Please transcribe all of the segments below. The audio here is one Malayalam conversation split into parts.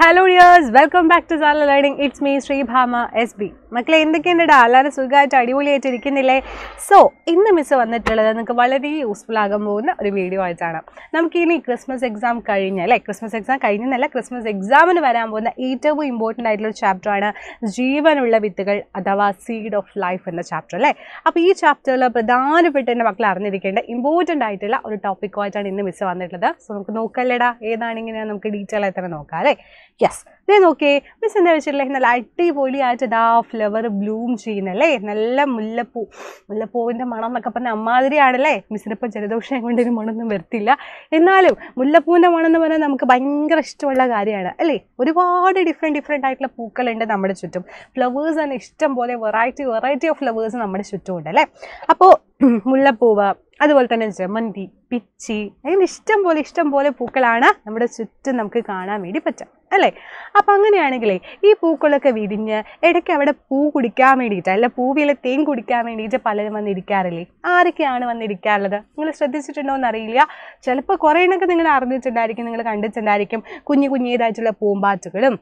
Hello dears welcome back to Sala learning it's me Sreebhama S B മക്കളെ എന്തൊക്കെയുണ്ട് അല്ലാതെ സുഖമായിട്ട് അടിപൊളിയായിട്ട് ഇരിക്കുന്നില്ലേ സോ ഇന്ന് മിസ് വന്നിട്ടുള്ളത് നിങ്ങൾക്ക് വളരെ യൂസ്ഫുൾ ആകാൻ പോകുന്ന ഒരു വീഡിയോ ആയിട്ടാണ് നമുക്ക് ഇനി ക്രിസ്മസ് എക്സാം കഴിഞ്ഞ അല്ലേ ക്രിസ്മസ് എക്സാം കഴിഞ്ഞെന്നല്ല ക്രിസ്മസ് എക്സാമിന് വരാൻ പോകുന്ന ഏറ്റവും ഇമ്പോർട്ടൻ്റ് ആയിട്ടുള്ള ചാപ്റ്ററാണ് ജീവനുള്ള വിത്തുകൾ അഥവാ സീഡ് ഓഫ് ലൈഫ് എന്ന ചാപ്റ്റർ അല്ലേ അപ്പോൾ ഈ ചാപ്റ്ററിൽ പ്രധാനപ്പെട്ട എൻ്റെ മക്കൾ അറിഞ്ഞിരിക്കേണ്ട ഇമ്പോർട്ടൻ്റ് ആയിട്ടുള്ള ഒരു ടോപ്പിക്കുമായിട്ടാണ് ഇന്ന് മിസ് വന്നിട്ടുള്ളത് സോ നമുക്ക് നോക്കല്ലേടാ ഏതാണിങ്ങനെ നമുക്ക് ഡീറ്റെയിൽ ആയി തന്നെ നോക്കാം അല്ലേ യെസ് ഇതേ നോക്കേ മിസ് എന്താ വെച്ചിട്ടില്ലേ നല്ല അടിപൊളിയായിട്ട് ഇതാ ഫ്ലവർ ബ്ലൂം ചെയ്യുന്നല്ലേ നല്ല മുല്ലപ്പൂ മുല്ലപ്പൂവിൻ്റെ മണം എന്നൊക്കെ പറഞ്ഞാൽ അമ്മാതിരിയാണല്ലേ മിസ്സിനിപ്പം ജലദോഷം കൊണ്ട് ഒരു മണമൊന്നും വരുത്തില്ല എന്നാലും മുല്ലപ്പൂവിൻ്റെ മണം എന്ന് പറഞ്ഞാൽ നമുക്ക് ഭയങ്കര ഇഷ്ടമുള്ള കാര്യമാണ് അല്ലേ ഒരുപാട് ഡിഫറെൻറ്റ് ഡിഫറെൻ്റ് ആയിട്ടുള്ള പൂക്കളുണ്ട് നമ്മുടെ ചുറ്റും ഫ്ലവേഴ്സ് തന്നെ ഇഷ്ടം പോലെ വെറൈറ്റി വെറൈറ്റി ഓഫ് ഫ്ലവേഴ്സ് നമ്മുടെ ചുറ്റുമുണ്ട് അല്ലേ അപ്പോൾ മുല്ലപ്പൂവ് അതുപോലെ തന്നെ ജമന്തി പിച്ചി അതിന് ഇഷ്ടം പോലെ ഇഷ്ടം പോലെ പൂക്കളാണ് നമ്മുടെ ചുറ്റും നമുക്ക് കാണാൻ വേണ്ടി പറ്റാം അല്ലേ അപ്പം അങ്ങനെയാണെങ്കിലേ ഈ പൂക്കളൊക്കെ വിരിഞ്ഞ് ഇടയ്ക്ക് അവിടെ പൂ കുടിക്കാൻ വേണ്ടിയിട്ട് അല്ല പൂവിലെ തേൻ കുടിക്കാൻ വേണ്ടിയിട്ട് പലരും വന്നിരിക്കാറില്ലേ ആരൊക്കെയാണ് വന്നിരിക്കാറുള്ളത് നിങ്ങൾ ശ്രദ്ധിച്ചിട്ടുണ്ടോ എന്നറിയില്ല ചിലപ്പോൾ കുറേ എണ്ണൊക്കെ നിങ്ങൾ അറിഞ്ഞിട്ടുണ്ടായിരിക്കും നിങ്ങൾ കണ്ടിട്ടുണ്ടായിരിക്കും കുഞ്ഞു കുഞ്ഞേതായിട്ടുള്ള പൂമ്പാറ്റുകളും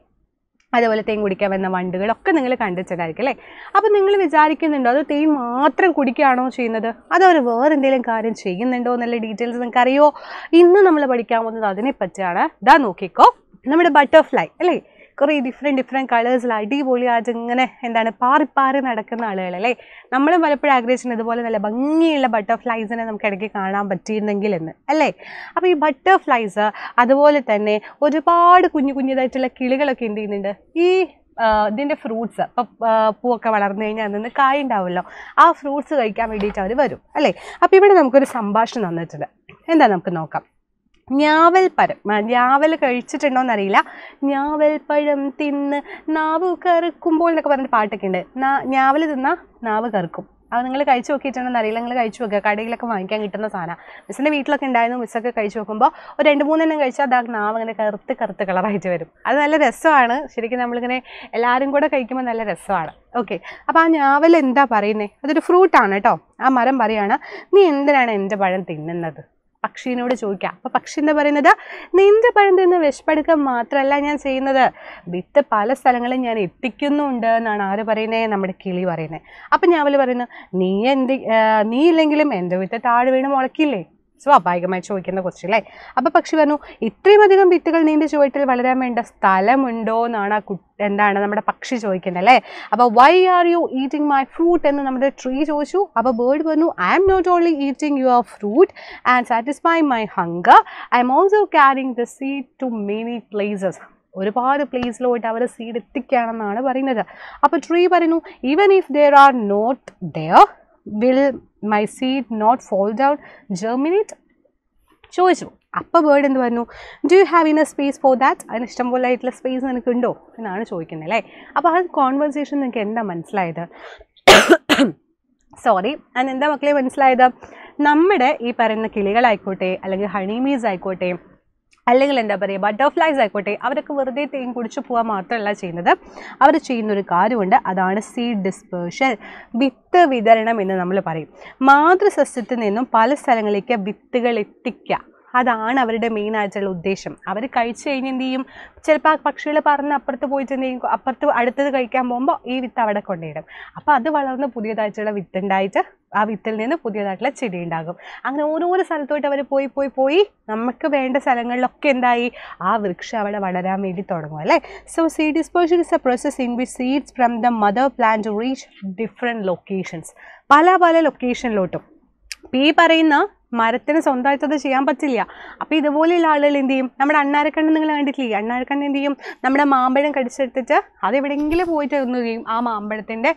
അതേപോലെ തേൻ കുടിക്കാൻ വരുന്ന വണ്ടുകളൊക്കെ നിങ്ങൾ കണ്ടിട്ടുണ്ടായിരിക്കും അല്ലേ അപ്പോൾ നിങ്ങൾ വിചാരിക്കുന്നുണ്ടോ അത് തേൻ മാത്രം കുടിക്കുകയാണോ ചെയ്യുന്നത് അതോ അവർ വേറെ എന്തെങ്കിലും കാര്യം ചെയ്യുന്നുണ്ടോ എന്നുള്ള ഡീറ്റെയിൽസ് നിങ്ങൾക്കറിയോ ഇന്ന് നമ്മൾ പഠിക്കാൻ പോകുന്നത് അതിനെപ്പറ്റിയാണ് ഇതാ നോക്കിക്കോ നമ്മുടെ ബട്ടർഫ്ലൈ അല്ലേ കുറേ ഡിഫറെൻറ്റ് ഡിഫറെൻറ്റ് കളേഴ്സിൽ അടിപൊളിയായിട്ട് ഇങ്ങനെ എന്താണ് പാറിപ്പാറി നടക്കുന്ന ആളുകളല്ലേ നമ്മൾ പലപ്പോഴും ആഗ്രഹിച്ചിട്ടുണ്ട് ഇതുപോലെ നല്ല ഭംഗിയുള്ള ബട്ടർഫ്ലൈസിനെ നമുക്ക് ഇടയ്ക്ക് കാണാൻ പറ്റിയിരുന്നെങ്കിൽ എന്ന് അല്ലേ അപ്പോൾ ഈ ബട്ടർഫ്ലൈസ് അതുപോലെ തന്നെ ഒരുപാട് കുഞ്ഞു കുഞ്ഞുതായിട്ടുള്ള കിളികളൊക്കെ എന്ത് ചെയ്യുന്നുണ്ട് ഈ ഇതിൻ്റെ ഫ്രൂട്ട്സ് അപ്പോൾ പൂവൊക്കെ വളർന്നു കഴിഞ്ഞാൽ അതിൽ നിന്ന് കായ ഉണ്ടാവുമല്ലോ ആ ഫ്രൂട്ട്സ് കഴിക്കാൻ വേണ്ടിയിട്ട് അവർ വരും അല്ലേ അപ്പോൾ ഇവിടെ നമുക്കൊരു സംഭാഷണം തന്നിട്ടുണ്ട് എന്താ നമുക്ക് നോക്കാം ഞാവൽ പരം ഞാവൽ കഴിച്ചിട്ടുണ്ടോ എന്നറിയില്ല ഞാവൽ പഴം തിന്ന് നാവ് കറുക്കുമ്പോൾ എന്നൊക്കെ പറഞ്ഞ പാട്ടൊക്കെ ഉണ്ട് ഞാവൽ തിന്നാ നാവ് കറുക്കും അത് നിങ്ങൾ കഴിച്ചു നോക്കിയിട്ടുണ്ടെന്ന് അറിയില്ല നിങ്ങൾ കഴിച്ചു നോക്കുക കടയിലൊക്കെ വാങ്ങിക്കാൻ കിട്ടുന്ന സാധനമാണ് മിസ്സിൻ്റെ വീട്ടിലൊക്കെ ഉണ്ടായിരുന്നു മിസ്സൊക്കെ കഴിച്ചു നോക്കുമ്പോൾ ഒരു രണ്ട് മൂന്നെണ്ണം കഴിച്ചാൽ അതാ നാവ് അങ്ങനെ കറുത്ത് കറുത്ത് കളറായിട്ട് വരും അത് നല്ല രസമാണ് ശരിക്കും നമ്മളിങ്ങനെ എല്ലാവരും കൂടെ കഴിക്കുമ്പോൾ നല്ല രസമാണ് ഓക്കെ അപ്പോൾ ആ ഞാവൽ എന്താ പറയുന്നത് അതൊരു ഫ്രൂട്ടാണ് കേട്ടോ ആ മരം പറയുകയാണ് നീ എന്തിനാണ് എൻ്റെ പഴം തിന്നുന്നത് പക്ഷീനോട് ചോദിക്കുക അപ്പോൾ പക്ഷി എന്താ പറയുന്നത് നിന്റെ പഴം തിന്ന് വിഷപ്പെടുക്ക മാത്രമല്ല ഞാൻ ചെയ്യുന്നത് വിത്ത് പല സ്ഥലങ്ങളിൽ ഞാൻ എത്തിക്കുന്നുണ്ട് എന്നാണ് ആര് പറയുന്നത് നമ്മുടെ കിളി പറയുന്നത് അപ്പം ഞാൻ അവൾ പറയുന്നു നീ എന്ത് നീ ഇല്ലെങ്കിലും എൻ്റെ വിത്ത് താഴെ വീണ് മുളക്കില്ലേ സ്വാഭാവികമായി ചോദിക്കുന്ന ക്വസ്റ്റ്യൻ അല്ലേ അപ്പോൾ പക്ഷി പറഞ്ഞു ഇത്രയും അധികം വിത്തുകൾ നീണ്ടു ചുവട്ടിൽ വളരാൻ വേണ്ട സ്ഥലമുണ്ടോ എന്നാണ് ആ എന്താണ് നമ്മുടെ പക്ഷി ചോദിക്കുന്നത് അല്ലേ അപ്പോൾ why are you eating my fruit എന്ന് നമ്മുടെ ട്രീ ചോദിച്ചു അപ്പോൾ ബേർഡ് പറഞ്ഞു I'm not only eating your fruit and satisfy my hunger I'm also carrying the seed to many places ഒരുപാട് പ്ലേസിലോട്ട് അവർ സീഡ് എത്തിക്കുകയാണെന്നാണ് പറയുന്നത് അപ്പോൾ ട്രീ പറയുന്നു even if there are not there will my seed not fall down, germinate? ചോദിച്ചു അപ്പോൾ ബേർഡ് എന്ത് പറഞ്ഞു do you have in a space for that അതിന് ഇഷ്ടം പോലെ ആയിട്ടുള്ള സ്പേസ് നിനക്കുണ്ടോ എന്നാണ് ചോദിക്കുന്നത് അല്ലേ അപ്പോൾ ആ കോൺവെർസേഷൻ നിങ്ങൾക്ക് എന്താ മനസ്സിലായത് സോറി അതിന് എന്താ മക്കളെ മനസ്സിലായത് നമ്മുടെ ഈ പറയുന്ന കിളികളായിക്കോട്ടെ അല്ലെങ്കിൽ ഹണി മീസ് ആയിക്കോട്ടെ അല്ലെങ്കിൽ എന്താ പറയുക ബട്ടർഫ്ലൈസ് ആയിക്കോട്ടെ അവരൊക്കെ വെറുതെ തേൻ കുടിച്ച് പോകാൻ മാത്രമല്ല ചെയ്യുന്നത് അവർ ചെയ്യുന്നൊരു കാര്യമുണ്ട് അതാണ് സീഡ് ഡിസ്പേർഷൻ വിത്ത് വിതരണം എന്ന് നമ്മൾ പറയും മാതൃസസ്യത്തിൽ നിന്നും പല സ്ഥലങ്ങളിലേക്ക് വിത്തുകൾ എത്തിക്കുക അതാണ് അവരുടെ മെയിൻ ആയിട്ടുള്ള ഉദ്ദേശം അവർ കഴിച്ചു കഴിഞ്ഞ് എന്ത് ചെയ്യും ചിലപ്പോൾ ആ പക്ഷികൾ പറന്ന് അപ്പുറത്ത് പോയിട്ട് എന്ത് ചെയ്യും അപ്പുറത്ത് അടുത്തത് കഴിക്കാൻ പോകുമ്പോൾ ഈ വിത്ത് അവിടെ കൊണ്ടിടും അപ്പോൾ അത് വളർന്ന് പുതിയതായിട്ടുള്ള വിത്തുണ്ടായിട്ട് ആ വിത്തിൽ നിന്ന് പുതിയതായിട്ടുള്ള ചെടി ഉണ്ടാകും അങ്ങനെ ഓരോരോ സ്ഥലത്തോട്ട് അവർ പോയി പോയി പോയി നമുക്ക് വേണ്ട സ്ഥലങ്ങളിലൊക്കെ എന്തായി ആ വൃക്ഷം അവിടെ വളരാൻ വേണ്ടി തുടങ്ങും അല്ലേ so seed dispersion is a process in which seeds from the mother plant reach different locations പല പല ലൊക്കേഷനിലോട്ടും പി പറയുന്ന മരത്തിന് സ്വന്തമായിട്ട് അത് ചെയ്യാൻ പറ്റില്ല അപ്പോൾ ഇതുപോലെയുള്ള ആളുകൾ എന്ത് ചെയ്യും നമ്മുടെ അണ്ണാരക്കണ്ണ് നിങ്ങൾ കണ്ടിട്ടില്ലേ അണ്ണാരക്കണ്ണ് എന്ത് ചെയ്യും നമ്മുടെ മാമ്പഴം കടിച്ചെടുത്തിട്ട് അതെവിടെയെങ്കിലും പോയിട്ട് ഒന്ന് ചെയ്യും ആ മാമ്പഴത്തിൻ്റെ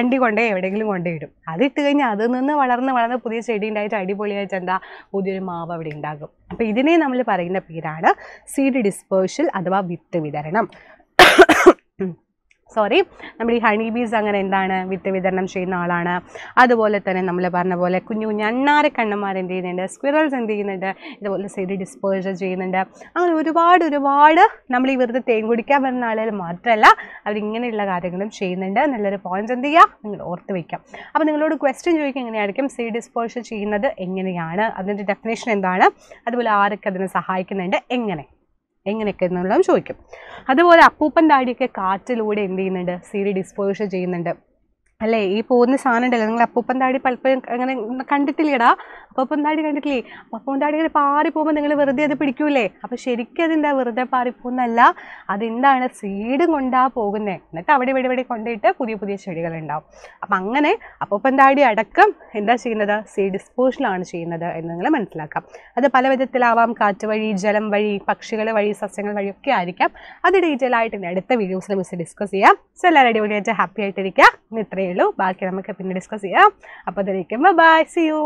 അണ്ടി കൊണ്ടേ എവിടെയെങ്കിലും കൊണ്ടുപോയിടും അതിട്ട് കഴിഞ്ഞാൽ അതിൽ നിന്ന് വളർന്ന് വളർന്ന് പുതിയ ചെടി ഉണ്ടായിട്ട് അടിപൊളിയായിട്ട് എന്താ പുതിയൊരു മാവ് അവിടെ ഉണ്ടാകും അപ്പോൾ ഇതിനെ നമ്മൾ പറയുന്ന പേരാണ് സീഡ് ഡിസ്പേഴ്ഷൽ അഥവാ വിത്ത് വിതരണം സോറി നമ്മൾ ഈ ഹണി ബീസ് അങ്ങനെ എന്താണ് വിത്ത് വിതരണം ചെയ്യുന്ന ആളാണ് അതുപോലെ തന്നെ നമ്മൾ പറഞ്ഞ പോലെ കുഞ്ഞു കുഞ്ഞു അണ്ണാര കണ്ണന്മാർ എന്ത് ചെയ്യുന്നുണ്ട് സ്ക്വിറൽസ് എന്ത് ചെയ്യുന്നുണ്ട് ഇതുപോലെ സൈഡ് ഡിസ്പോസൽ ചെയ്യുന്നുണ്ട് അങ്ങനെ ഒരുപാട് ഒരുപാട് നമ്മൾ ഈ വെറുതെ തേൻ കുടിക്കാൻ വരുന്ന ആളുകൾ മാത്രമല്ല അവരിങ്ങനെയുള്ള കാര്യങ്ങളും ചെയ്യുന്നുണ്ട് നല്ലൊരു പോയിന്റ് എന്ത് ചെയ്യുക നിങ്ങൾ ഓർത്ത് വയ്ക്കാം അപ്പോൾ നിങ്ങളോട് ക്വസ്റ്റ്യൻ ചോദിക്കുക എങ്ങനെയായിരിക്കും സീ ഡിസ്പോസൽ ചെയ്യുന്നത് എങ്ങനെയാണ് അതിൻ്റെ ഡെഫിനേഷൻ എന്താണ് അതുപോലെ ആരൊക്കെ അതിനെ സഹായിക്കുന്നുണ്ട് എങ്ങനെ എങ്ങനെയൊക്കെ എന്നുള്ളതും ചോദിക്കും അതുപോലെ അപ്പൂപ്പൻ ഡാഡിയൊക്കെ കാറ്റിലൂടെ എന്ത് ചെയ്യുന്നുണ്ട് സീരി ഡിസ്പോസ് ചെയ്യുന്നുണ്ട് അല്ലേ ഈ പോകുന്ന സാധനം ഉണ്ടല്ലോ നിങ്ങൾ അപ്പൂപ്പം താടി പലപ്പോഴും അങ്ങനെ കണ്ടിട്ടില്ലേടാ അപ്പൂപ്പം താടി കണ്ടിട്ടില്ലേ അപ്പൂപ്പം താടി ഇങ്ങനെ പാറി പോകുമ്പോൾ നിങ്ങൾ വെറുതെ അത് പിടിക്കൂലേ അപ്പോൾ ശരിക്കും അതെന്താ വെറുതെ പാറി അതെന്താണ് സീഡ് കൊണ്ടാ പോകുന്നത് എന്നിട്ട് അവിടെ ഇവിടെ ഇവിടെ കൊണ്ടിട്ട് പുതിയ പുതിയ ചെടികൾ ഉണ്ടാവും അപ്പം അങ്ങനെ അപ്പൂപ്പം താടി അടക്കം എന്താ ചെയ്യുന്നത് സീഡ് ഡിസ്പോഷനാണ് ചെയ്യുന്നത് എന്ന് നിങ്ങൾ മനസ്സിലാക്കാം അത് പല വിധത്തിലാവാം കാറ്റ് വഴി ജലം വഴി പക്ഷികൾ വഴി സസ്യങ്ങൾ വഴി ഒക്കെ ആയിരിക്കാം അത് ഡീറ്റെയിൽ ആയിട്ട് അടുത്ത വീഡിയോസിൽ മിസ് ഡിസ്കസ് ചെയ്യാം സോ എല്ലാവരും അടിപൊളിയായിട്ട് ഹാപ്പി ആയിട്ടിരിക്കുക ഇത്രയും ഉള്ളൂ ബാക്കി നമുക്ക് പിന്നെ ഡിസ്കസ് ചെയ്യാം അപ്പോൾ അതിലേക്കും ബൈ സി യു